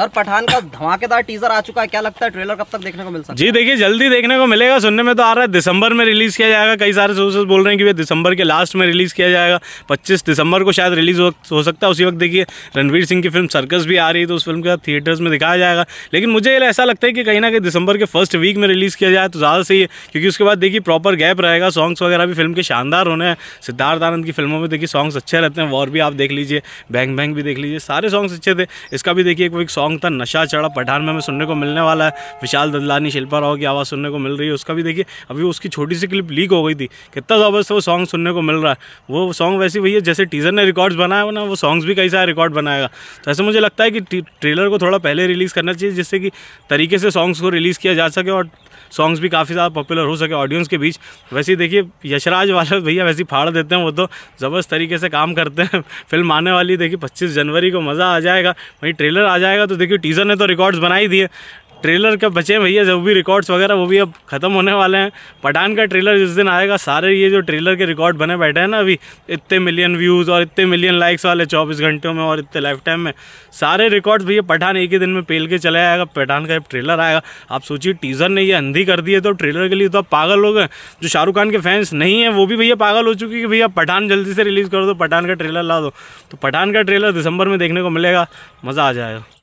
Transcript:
sir Pathan का धमाकेदार teaser आ चुका है क्या लगता है ट्रेलर कब तक देखने को मिल सकता है जी देखिए जल्दी देखने को मिलेगा सुनने में तो आ रहा है दिसंबर में रिलीज किया जाएगा कई सारे सोर्सेस बोल रहे हैं कि वे दिसंबर के लास्ट में रिलीज किया जाएगा पच्चीस दिसंबर को शायद रिलीज हो सकता है उसी वक्त देखिए रणवीर सिंह की फिल्म सर्कस भी आ रही है तो उस फिल्म का थिएटर्स में दिखाया जाएगा लेकिन मुझे ऐसा लगता है कि कहीं ना कहीं दिसंबर के फर्स्ट वीक में रिलीज़ किया जाए तो ज़्यादा सही है क्योंकि उसके बाद देखिए प्रॉपर गैप रहेगा सॉन्ग्स वगैरह भी फिल्म के शानदार होने हैं सिद्धार्थ आनंद की फिल्मों में देखिए सॉन्ग्स अच्छे रहते हैं वॉर भी आप देख लीजिए बैंग बैंग भी देख लीजिए सारे सॉन्ग्स अच्छे थे इसका भी देखिए एक सॉन्ग सॉन्ग था नशा चढ़ा पठान में हमें सुनने को मिलने वाला है विशाल ददलानी शिल्पा राव की आवाज़ सुनने को मिल रही है उसका भी देखिए अभी उसकी छोटी सी क्लिप लीक हो गई थी कितना ज़बरदस्त वो सॉन्ग सुनने को मिल रहा है वो सॉन्ग वैसे भैया जैसे टीज़र ने रिकॉर्ड्स बनाया हो ना वो सॉन्ग्स भी कैसा रिकॉर्ड बनाएगा तो ऐसे मुझे लगता है कि ट्रेलर को थोड़ा पहले रिलीज़ करना चाहिए जिससे कि तरीके से सॉन्ग्स को रिलीज़ किया जा सके और सॉन्ग्स भी काफ़ी ज़्यादा पॉपुलर हो सके ऑडियंस के बीच वैसे देखिए यशराज वाले भैया वैसे फाड़ देते हैं वो तो ज़बरदस्त तरीके से काम करते हैं फिल्म आने वाली देखिए पच्चीस जनवरी को मज़ा आ जाएगा वहीं ट्रेलर आ जाएगा तो देखिए टीज़र ने तो रिकॉर्ड्स बनाई दिए ट्रेलर का बचे भैया जो भी रिकॉर्ड्स वगैरह वो भी अब ख़त्म होने वाले हैं पठान का ट्रेलर जिस दिन आएगा सारे ये जो ट्रेलर के रिकॉर्ड बने बैठे हैं ना अभी इतने मिलियन व्यूज़ और इतने मिलियन लाइक्स वाले चौबीस घंटों में और इतने लाइफ टाइम में सारे रिकॉर्ड्स भैया पठान एक ही दिन में पेल के चले आएगा पठान का ट्रेलर आएगा आप सोचिए टीज़र ने ये अंधी कर दी है तो ट्रेलर के लिए तो आप पागल हो गए जो शाहरुख खान के फैंस नहीं है वो भी भैया पागल हो चुकी है कि भैया पठान जल्दी से रिलीज़ कर दो पठान का ट्रेलर ला दो तो पठान का ट्रेलर दिसंबर में देखने को मिलेगा मज़ा आ जाएगा